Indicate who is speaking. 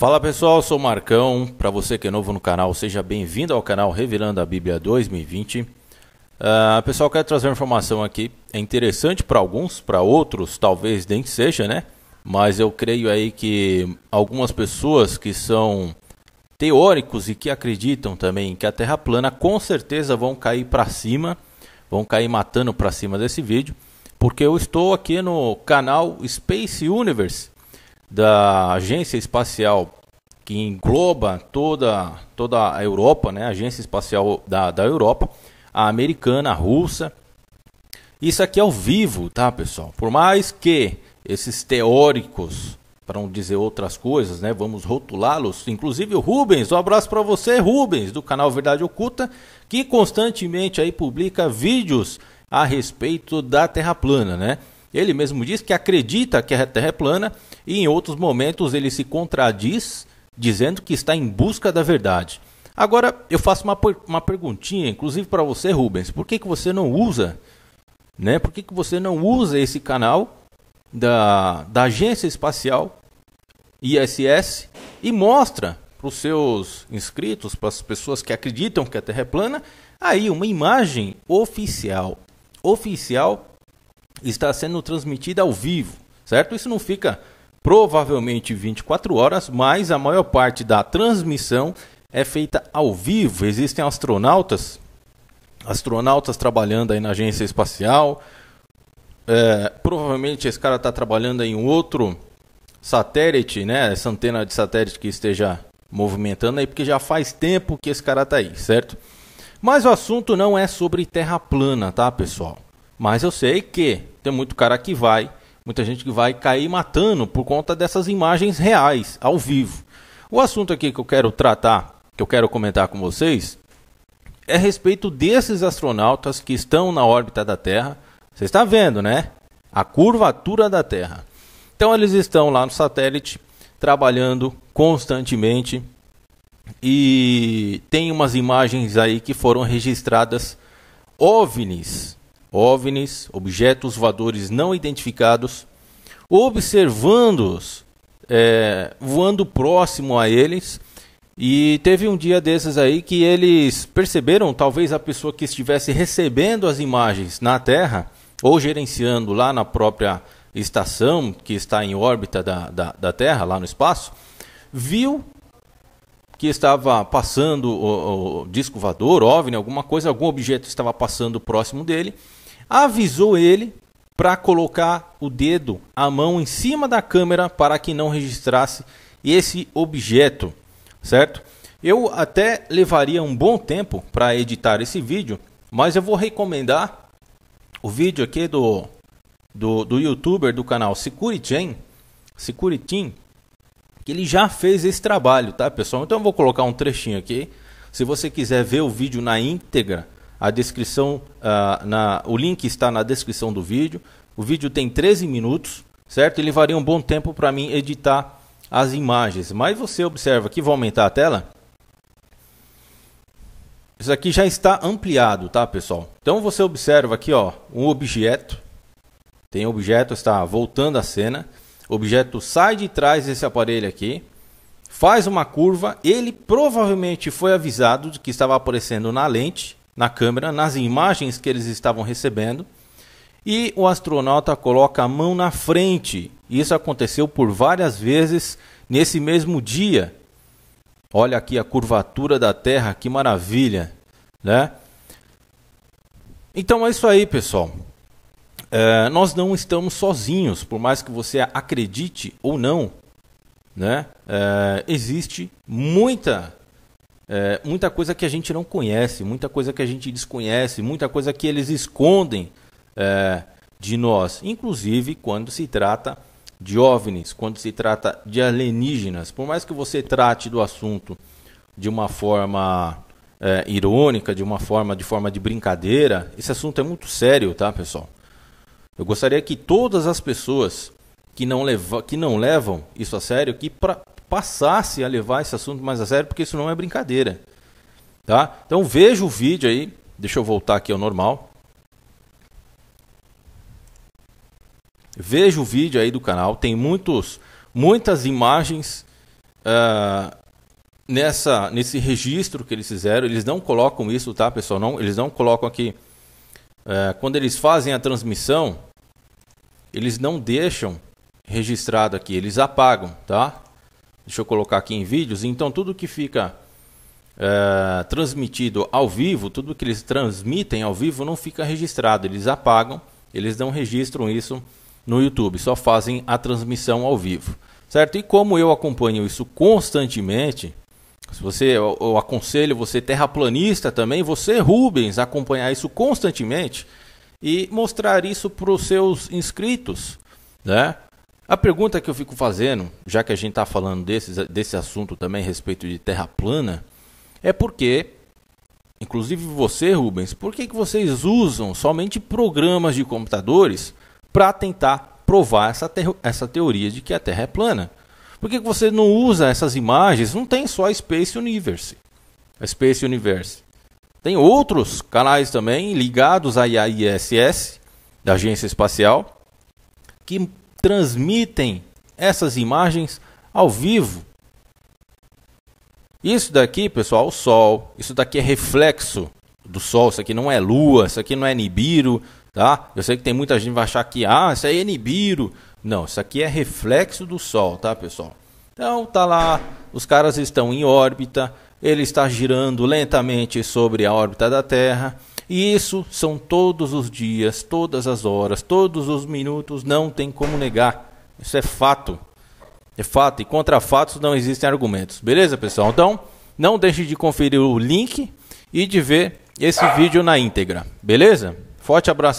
Speaker 1: Fala pessoal, sou o Marcão. Para você que é novo no canal, seja bem-vindo ao canal Revirando a Bíblia 2020. Uh, ah, pessoal, quero trazer uma informação aqui. É interessante para alguns, para outros, talvez nem seja, né? Mas eu creio aí que algumas pessoas que são teóricos e que acreditam também que a Terra plana, com certeza vão cair para cima, vão cair matando para cima desse vídeo, porque eu estou aqui no canal Space Universe da Agência Espacial que engloba toda, toda a Europa, né? A Agência Espacial da, da Europa, a americana, a russa. Isso aqui é ao vivo, tá, pessoal? Por mais que esses teóricos, para não dizer outras coisas, né? Vamos rotulá-los. Inclusive o Rubens, um abraço para você, Rubens, do canal Verdade Oculta, que constantemente aí publica vídeos a respeito da Terra plana, né? Ele mesmo diz que acredita que a Terra é plana e em outros momentos ele se contradiz, dizendo que está em busca da verdade. Agora, eu faço uma, uma perguntinha, inclusive para você, Rubens. Por que, que você não usa, né? Por que, que você não usa esse canal da, da Agência Espacial ISS e mostra para os seus inscritos, para as pessoas que acreditam que a Terra é plana, aí uma imagem oficial, oficial está sendo transmitida ao vivo, certo? Isso não fica provavelmente 24 horas, mas a maior parte da transmissão é feita ao vivo. Existem astronautas, astronautas trabalhando aí na agência espacial. É, provavelmente esse cara está trabalhando em outro satélite, né? Essa antena de satélite que esteja movimentando aí, porque já faz tempo que esse cara está aí, certo? Mas o assunto não é sobre terra plana, tá, pessoal? Mas eu sei que tem muito cara que vai, muita gente que vai cair matando por conta dessas imagens reais, ao vivo. O assunto aqui que eu quero tratar, que eu quero comentar com vocês, é a respeito desses astronautas que estão na órbita da Terra. Você está vendo, né? A curvatura da Terra. Então eles estão lá no satélite trabalhando constantemente e tem umas imagens aí que foram registradas OVNIs OVNIs, objetos voadores não identificados, observando-os, é, voando próximo a eles. E teve um dia desses aí que eles perceberam, talvez a pessoa que estivesse recebendo as imagens na Terra, ou gerenciando lá na própria estação que está em órbita da, da, da Terra, lá no espaço, viu que estava passando o, o disco voador, OVNI, alguma coisa, algum objeto estava passando próximo dele, avisou ele para colocar o dedo, a mão em cima da câmera para que não registrasse esse objeto, certo? Eu até levaria um bom tempo para editar esse vídeo, mas eu vou recomendar o vídeo aqui do, do, do youtuber do canal Securitin, Securitin, que ele já fez esse trabalho, tá pessoal? Então eu vou colocar um trechinho aqui. Se você quiser ver o vídeo na íntegra, a descrição, uh, na, o link está na descrição do vídeo. O vídeo tem 13 minutos, certo? Ele varia um bom tempo para mim editar as imagens. Mas você observa que vou aumentar a tela. Isso aqui já está ampliado, tá, pessoal? Então você observa aqui, ó, um objeto. Tem objeto, está voltando a cena. O objeto sai de trás desse aparelho aqui, faz uma curva. Ele provavelmente foi avisado de que estava aparecendo na lente na câmera, nas imagens que eles estavam recebendo, e o astronauta coloca a mão na frente. Isso aconteceu por várias vezes nesse mesmo dia. Olha aqui a curvatura da Terra, que maravilha, né? Então é isso aí, pessoal. É, nós não estamos sozinhos, por mais que você acredite ou não, né? É, existe muita é, muita coisa que a gente não conhece, muita coisa que a gente desconhece, muita coisa que eles escondem é, de nós, inclusive quando se trata de OVNIs, quando se trata de alienígenas. Por mais que você trate do assunto de uma forma é, irônica, de uma forma de forma de brincadeira, esse assunto é muito sério, tá, pessoal? Eu gostaria que todas as pessoas que não, leva, que não levam isso a sério, que pra, passasse a levar esse assunto mais a sério, porque isso não é brincadeira. Tá? Então veja o vídeo aí. Deixa eu voltar aqui ao normal. Veja o vídeo aí do canal. Tem muitos, muitas imagens uh, nessa, nesse registro que eles fizeram. Eles não colocam isso, tá, pessoal? Não, eles não colocam aqui. Uh, quando eles fazem a transmissão, eles não deixam registrado aqui. Eles apagam, tá? Deixa eu colocar aqui em vídeos. Então, tudo que fica é, transmitido ao vivo, tudo que eles transmitem ao vivo não fica registrado. Eles apagam, eles não registram isso no YouTube, só fazem a transmissão ao vivo. Certo? E como eu acompanho isso constantemente, se você, eu, aconselho você, terraplanista também, você, Rubens, acompanhar isso constantemente e mostrar isso para os seus inscritos, né? A pergunta que eu fico fazendo, já que a gente está falando desse, desse assunto também a respeito de terra plana, é porque, inclusive você, Rubens, por que, que vocês usam somente programas de computadores para tentar provar essa, te essa teoria de que a Terra é plana? Por que, que você não usa essas imagens? Não tem só a Space Universe. A Space Universe. Tem outros canais também ligados à ISS, da Agência Espacial, que transmitem essas imagens ao vivo. Isso daqui, pessoal, é o Sol. Isso daqui é reflexo do Sol. Isso aqui não é Lua, isso aqui não é Nibiru, tá? Eu sei que tem muita gente que vai achar que, ah, isso aí é Nibiru. Não, isso aqui é reflexo do Sol, tá, pessoal? Então, tá lá, os caras estão em órbita, ele está girando lentamente sobre a órbita da Terra. E isso são todos os dias, todas as horas, todos os minutos, não tem como negar. Isso é fato. É fato. E contra fatos não existem argumentos. Beleza, pessoal? Então, não deixe de conferir o link e de ver esse vídeo na íntegra. Beleza? Forte abraço a